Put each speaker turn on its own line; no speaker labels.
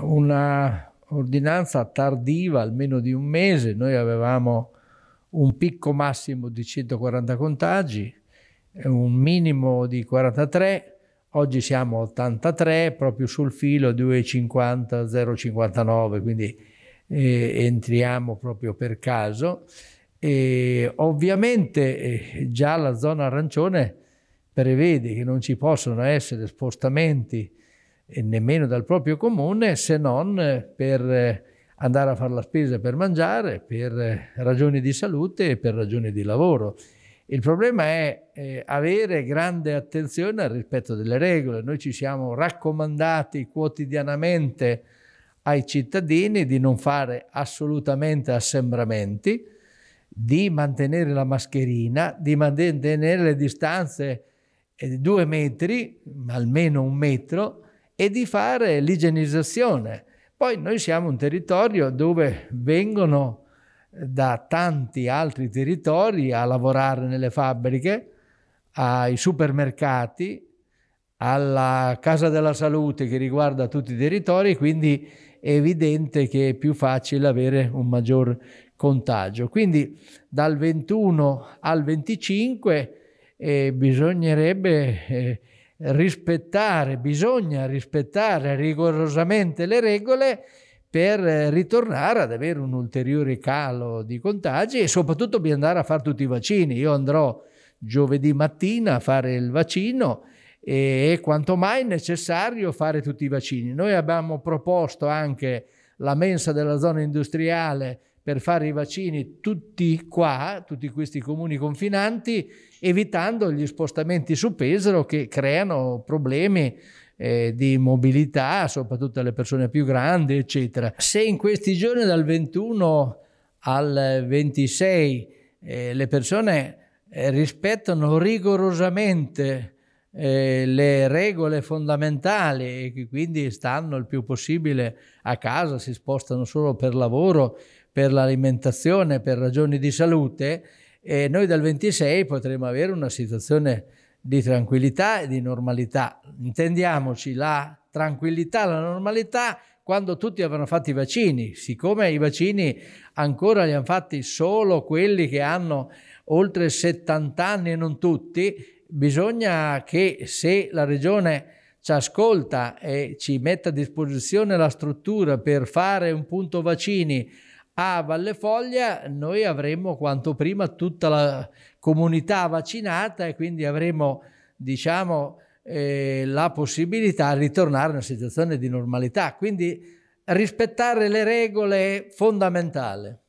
una ordinanza tardiva, almeno di un mese, noi avevamo un picco massimo di 140 contagi, un minimo di 43, oggi siamo 83, proprio sul filo 2,50, 0,59, quindi eh, entriamo proprio per caso. E ovviamente eh, già la zona arancione prevede che non ci possono essere spostamenti nemmeno dal proprio comune se non eh, per eh, andare a fare la spesa per mangiare, per eh, ragioni di salute e per ragioni di lavoro. Il problema è eh, avere grande attenzione al rispetto delle regole. Noi ci siamo raccomandati quotidianamente ai cittadini di non fare assolutamente assembramenti, di mantenere la mascherina, di mantenere le distanze di due metri, almeno un metro, e di fare l'igienizzazione. Poi noi siamo un territorio dove vengono eh, da tanti altri territori a lavorare nelle fabbriche, ai supermercati, alla Casa della Salute che riguarda tutti i territori, quindi è evidente che è più facile avere un maggior contagio. Quindi dal 21 al 25 eh, bisognerebbe... Eh, rispettare, bisogna rispettare rigorosamente le regole per ritornare ad avere un ulteriore calo di contagi e soprattutto di andare a fare tutti i vaccini. Io andrò giovedì mattina a fare il vaccino e è quanto mai necessario fare tutti i vaccini. Noi abbiamo proposto anche la mensa della zona industriale per fare i vaccini tutti qua, tutti questi comuni confinanti, evitando gli spostamenti su Pesaro che creano problemi eh, di mobilità, soprattutto alle persone più grandi, eccetera. Se in questi giorni dal 21 al 26 eh, le persone eh, rispettano rigorosamente eh, le regole fondamentali e quindi stanno il più possibile a casa, si spostano solo per lavoro per l'alimentazione, per ragioni di salute, e noi dal 26 potremo avere una situazione di tranquillità e di normalità. Intendiamoci, la tranquillità, la normalità quando tutti avranno fatto i vaccini, siccome i vaccini ancora li hanno fatti solo quelli che hanno oltre 70 anni e non tutti, bisogna che se la regione ci ascolta e ci mette a disposizione la struttura per fare un punto vaccini a Valle Foglia noi avremo quanto prima tutta la comunità vaccinata e quindi avremo diciamo, eh, la possibilità di ritornare a una situazione di normalità. Quindi rispettare le regole è fondamentale.